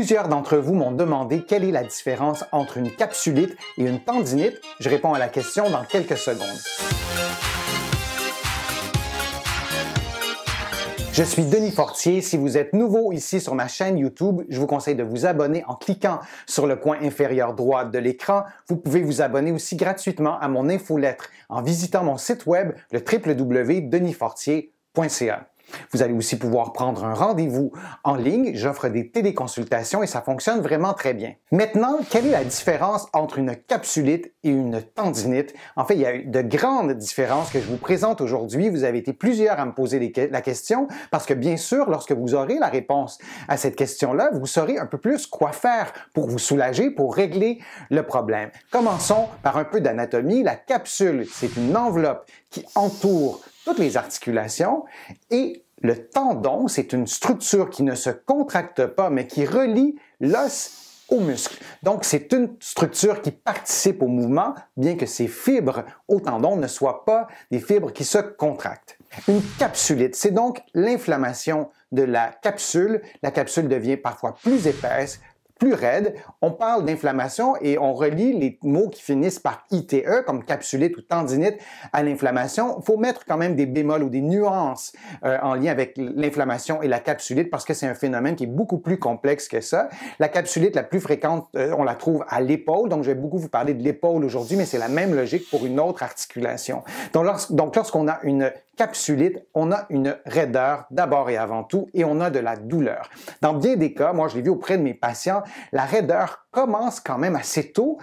Plusieurs d'entre vous m'ont demandé quelle est la différence entre une capsulite et une tendinite. Je réponds à la question dans quelques secondes. Je suis Denis Fortier. Si vous êtes nouveau ici sur ma chaîne YouTube, je vous conseille de vous abonner en cliquant sur le coin inférieur droit de l'écran. Vous pouvez vous abonner aussi gratuitement à mon infolettre en visitant mon site web le www.denisfortier.ca. Vous allez aussi pouvoir prendre un rendez-vous en ligne. J'offre des téléconsultations et ça fonctionne vraiment très bien. Maintenant, quelle est la différence entre une capsulite et une tendinite? En fait, il y a de grandes différences que je vous présente aujourd'hui. Vous avez été plusieurs à me poser la question parce que bien sûr, lorsque vous aurez la réponse à cette question-là, vous saurez un peu plus quoi faire pour vous soulager, pour régler le problème. Commençons par un peu d'anatomie. La capsule, c'est une enveloppe qui entoure les articulations. Et le tendon, c'est une structure qui ne se contracte pas, mais qui relie l'os au muscle. Donc, c'est une structure qui participe au mouvement, bien que ces fibres au tendon ne soient pas des fibres qui se contractent. Une capsulite, c'est donc l'inflammation de la capsule. La capsule devient parfois plus épaisse, plus raide. On parle d'inflammation et on relie les mots qui finissent par ITE, comme capsulite ou tendinite, à l'inflammation. Il faut mettre quand même des bémols ou des nuances euh, en lien avec l'inflammation et la capsulite parce que c'est un phénomène qui est beaucoup plus complexe que ça. La capsulite la plus fréquente, euh, on la trouve à l'épaule. Donc, je vais beaucoup vous parler de l'épaule aujourd'hui, mais c'est la même logique pour une autre articulation. Donc, lorsqu'on a une capsulite, on a une raideur d'abord et avant tout et on a de la douleur. Dans bien des cas, moi je l'ai vu auprès de mes patients, la raideur commence quand même assez tôt,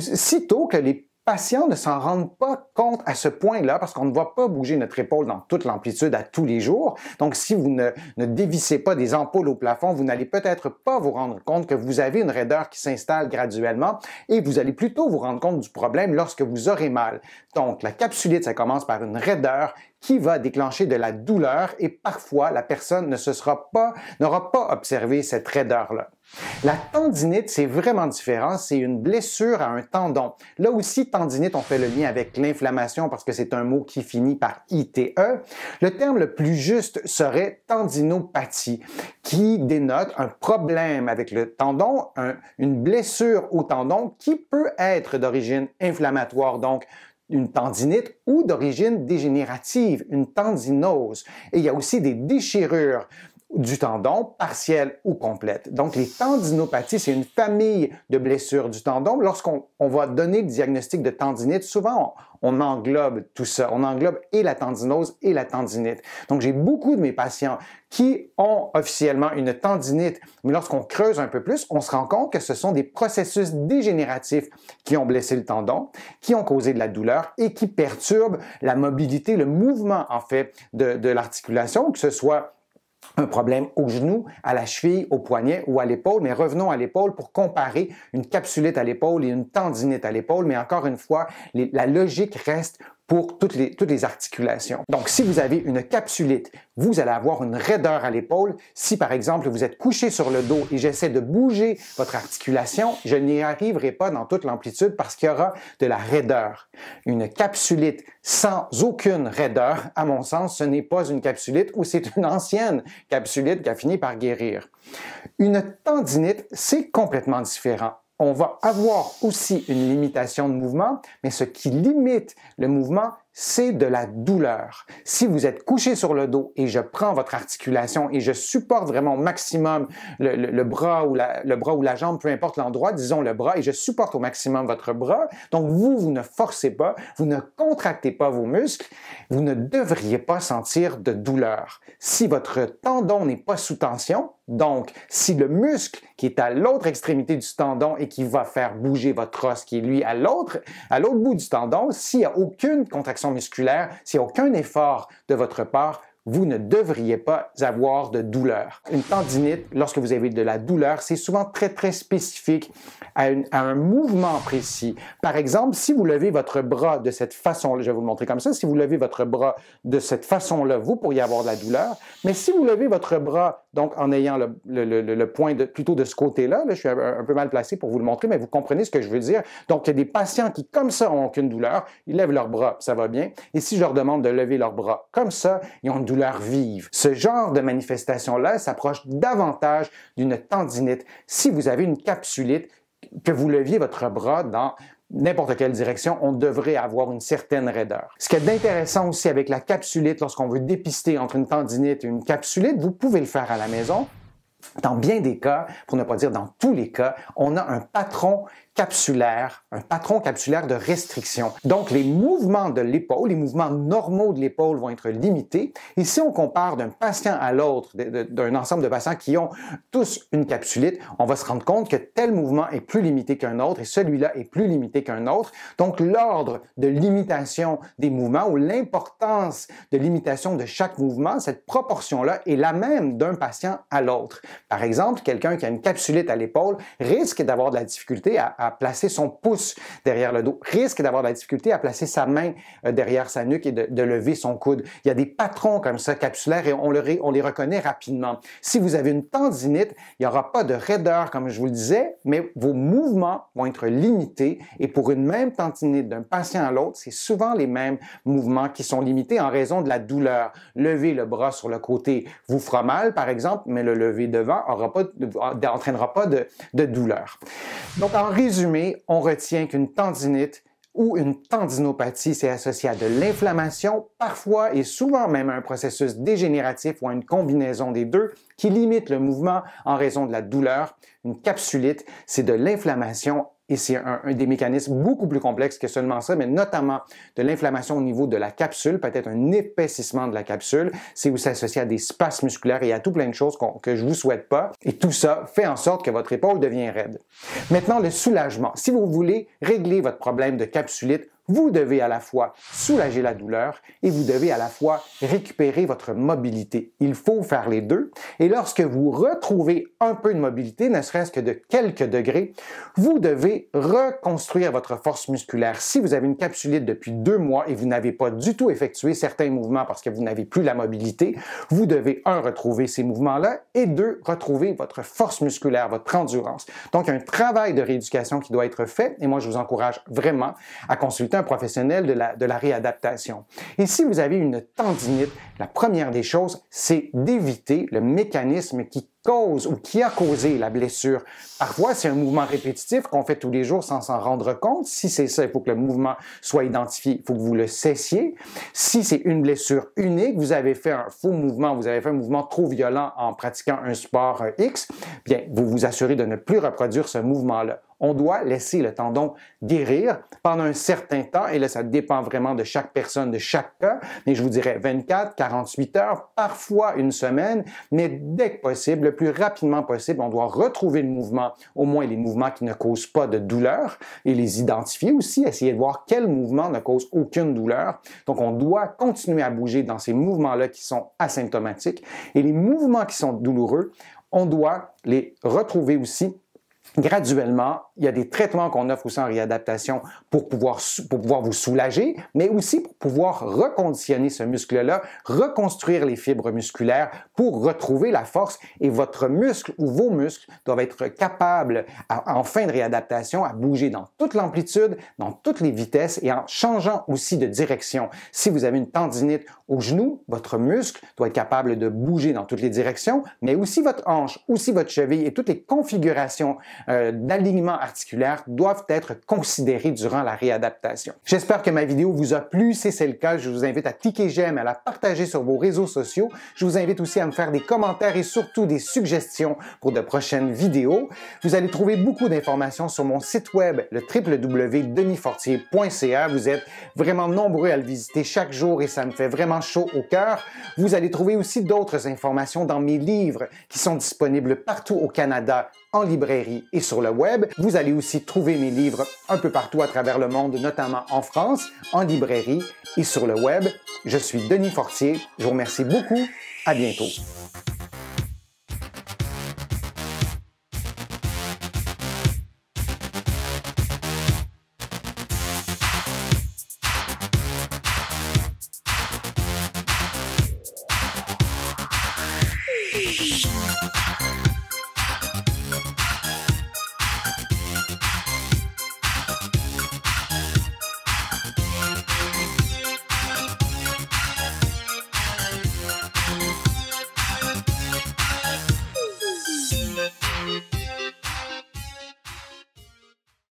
si tôt que les patients ne s'en rendent pas compte à ce point-là parce qu'on ne voit pas bouger notre épaule dans toute l'amplitude à tous les jours. Donc, si vous ne, dévissez pas des ampoules au plafond, vous n'allez peut-être pas vous rendre compte que vous avez une raideur qui s'installe graduellement et vous allez plutôt vous rendre compte du problème lorsque vous aurez mal. Donc, la capsulite, ça commence par une raideur qui va déclencher de la douleur et parfois la personne ne se sera pas, n'aura pas observé cette raideur-là. La tendinite, c'est vraiment différent. C'est une blessure à un tendon. Là aussi, tendinite, on fait le lien avec l'inflammation parce que c'est un mot qui finit par ITE. Le terme le plus juste serait tendinopathie, qui dénote un problème avec le tendon, une blessure au tendon qui peut être d'origine inflammatoire, donc une tendinite ou d'origine dégénérative, une tendinose. Et il y a aussi des déchirures du tendon, partielle ou complète. Donc, les tendinopathies, c'est une famille de blessures du tendon. Lorsqu'on va donner le diagnostic de tendinite, souvent, on, englobe tout ça. On englobe et la tendinose et la tendinite. Donc, j'ai beaucoup de mes patients qui ont officiellement une tendinite, mais lorsqu'on creuse un peu plus, on se rend compte que ce sont des processus dégénératifs qui ont blessé le tendon, qui ont causé de la douleur et qui perturbent la mobilité, le mouvement, en fait, de l'articulation, que ce soit un problème au genou, à la cheville, au poignet ou à l'épaule. Mais revenons à l'épaule pour comparer une capsulite à l'épaule et une tendinite à l'épaule. Mais encore une fois, la logique reste pour toutes les, toutes les articulations. Donc, si vous avez une capsulite, vous allez avoir une raideur à l'épaule. Si, par exemple, vous êtes couché sur le dos et j'essaie de bouger votre articulation, je n'y arriverai pas dans toute l'amplitude parce qu'il y aura de la raideur. Une capsulite sans aucune raideur, à mon sens, ce n'est pas une capsulite ou c'est une ancienne capsulite qui a fini par guérir. Une tendinite, c'est complètement différent on va avoir aussi une limitation de mouvement, mais ce qui limite le mouvement, c'est de la douleur. Si vous êtes couché sur le dos et je prends votre articulation et je supporte vraiment au maximum le, bras ou la, le bras ou la jambe, peu importe l'endroit, disons le bras, et je supporte au maximum votre bras, donc vous, vous ne forcez pas, vous ne contractez pas vos muscles, vous ne devriez pas sentir de douleur. Si votre tendon n'est pas sous tension, donc, si le muscle qui est à l'autre extrémité du tendon et qui va faire bouger votre os qui est lui à l'autre, à l'autre bout du tendon, s'il n'y a aucune contraction musculaire, s'il aucun effort de votre part, vous ne devriez pas avoir de douleur. Une tendinite, lorsque vous avez de la douleur, c'est souvent très, très spécifique à, un mouvement précis. Par exemple, si vous levez votre bras de cette façon-là, je vais vous le montrer comme ça, si vous levez votre bras de cette façon-là, vous pourriez avoir de la douleur. Mais si vous levez votre bras, donc en ayant le, le, le, point de, plutôt de ce côté-là, là, je suis un, peu mal placé pour vous le montrer, mais vous comprenez ce que je veux dire. Donc, il y a des patients qui, comme ça, n'ont aucune douleur, ils lèvent leur bras, ça va bien. Et si je leur demande de lever leur bras comme ça, ils ont une douleur vive. Ce genre de manifestation-là s'approche davantage d'une tendinite si vous avez une capsulite que vous leviez votre bras dans n'importe quelle direction, on devrait avoir une certaine raideur. Ce qui est intéressant aussi avec la capsulite, lorsqu'on veut dépister entre une tendinite et une capsulite, vous pouvez le faire à la maison. Dans bien des cas, pour ne pas dire dans tous les cas, on a un patron capsulaire, un patron capsulaire de restriction. Donc les mouvements de l'épaule, les mouvements normaux de l'épaule vont être limités. Et si on compare d'un patient à l'autre, d'un ensemble de patients qui ont tous une capsulite, on va se rendre compte que tel mouvement est plus limité qu'un autre et celui-là est plus limité qu'un autre. Donc l'ordre de limitation des mouvements ou l'importance de limitation de chaque mouvement, cette proportion-là est la même d'un patient à l'autre. Par exemple, quelqu'un qui a une capsulite à l'épaule risque d'avoir de la difficulté à à placer son pouce derrière le dos, risque d'avoir de la difficulté à placer sa main euh, derrière sa nuque et de, lever son coude. Il y a des patrons comme ça capsulaires et on, les reconnaît rapidement. Si vous avez une tendinite, il n'y aura pas de raideur comme je vous le disais, mais vos mouvements vont être limités et pour une même tendinite d'un patient à l'autre, c'est souvent les mêmes mouvements qui sont limités en raison de la douleur. Lever le bras sur le côté vous fera mal, par exemple, mais le lever devant n'entraînera pas, entraînera pas de, de douleur. Donc, en résumé, résumé, on retient qu'une tendinite ou une tendinopathie, c'est associé à de l'inflammation, parfois et souvent même à un processus dégénératif ou à une combinaison des deux qui limite le mouvement en raison de la douleur. Une capsulite, c'est de l'inflammation et c'est un, des mécanismes beaucoup plus complexes que seulement ça, mais notamment de l'inflammation au niveau de la capsule, peut-être un épaississement de la capsule. C'est vous associé à des spasmes musculaires et à tout plein de choses que je vous souhaite pas. Et tout ça fait en sorte que votre épaule devient raide. Maintenant, le soulagement. Si vous voulez régler votre problème de capsulite vous devez à la fois soulager la douleur et vous devez à la fois récupérer votre mobilité. Il faut faire les deux. Et lorsque vous retrouvez un peu de mobilité, ne serait-ce que de quelques degrés, vous devez reconstruire votre force musculaire. Si vous avez une capsulite depuis deux mois et vous n'avez pas du tout effectué certains mouvements parce que vous n'avez plus la mobilité, vous devez, un, retrouver ces mouvements-là et deux, retrouver votre force musculaire, votre endurance. Donc, un travail de rééducation qui doit être fait et moi, je vous encourage vraiment à consulter professionnel de la, de la réadaptation. Et si vous avez une tendinite, la première des choses, c'est d'éviter le mécanisme qui cause ou qui a causé la blessure. Parfois, c'est un mouvement répétitif qu'on fait tous les jours sans s'en rendre compte. Si c'est ça, il faut que le mouvement soit identifié, il faut que vous le cessiez. Si c'est une blessure unique, vous avez fait un faux mouvement, vous avez fait un mouvement trop violent en pratiquant un sport euh, X, bien, vous vous assurez de ne plus reproduire ce mouvement-là on doit laisser le tendon guérir pendant un certain temps, et là, ça dépend vraiment de chaque personne, de chaque cas, mais je vous dirais 24, 48 heures, parfois une semaine, mais dès que possible, le plus rapidement possible, on doit retrouver le mouvement, au moins les mouvements qui ne causent pas de douleur, et les identifier aussi, essayer de voir quels mouvement ne causent aucune douleur. Donc, on doit continuer à bouger dans ces mouvements-là qui sont asymptomatiques, et les mouvements qui sont douloureux, on doit les retrouver aussi graduellement, il y a des traitements qu'on offre aussi en réadaptation pour pouvoir, pour pouvoir vous soulager, mais aussi pour pouvoir reconditionner ce muscle-là, reconstruire les fibres musculaires pour retrouver la force et votre muscle ou vos muscles doivent être capables, en fin de réadaptation, à bouger dans toute l'amplitude, dans toutes les vitesses et en changeant aussi de direction. Si vous avez une tendinite au genou, votre muscle doit être capable de bouger dans toutes les directions, mais aussi votre hanche, aussi votre cheville et toutes les configurations d'alignement euh, articulaire doivent être considérés durant la réadaptation. J'espère que ma vidéo vous a plu. Si c'est le cas, je vous invite à cliquer j'aime, à la partager sur vos réseaux sociaux. Je vous invite aussi à me faire des commentaires et surtout des suggestions pour de prochaines vidéos. Vous allez trouver beaucoup d'informations sur mon site web, le www.denisfortier.ca. Vous êtes vraiment nombreux à le visiter chaque jour et ça me fait vraiment chaud au cœur. Vous allez trouver aussi d'autres informations dans mes livres qui sont disponibles partout au Canada en librairie et sur le web. Vous allez aussi trouver mes livres un peu partout à travers le monde, notamment en France, en librairie et sur le web. Je suis Denis Fortier. Je vous remercie beaucoup. À bientôt.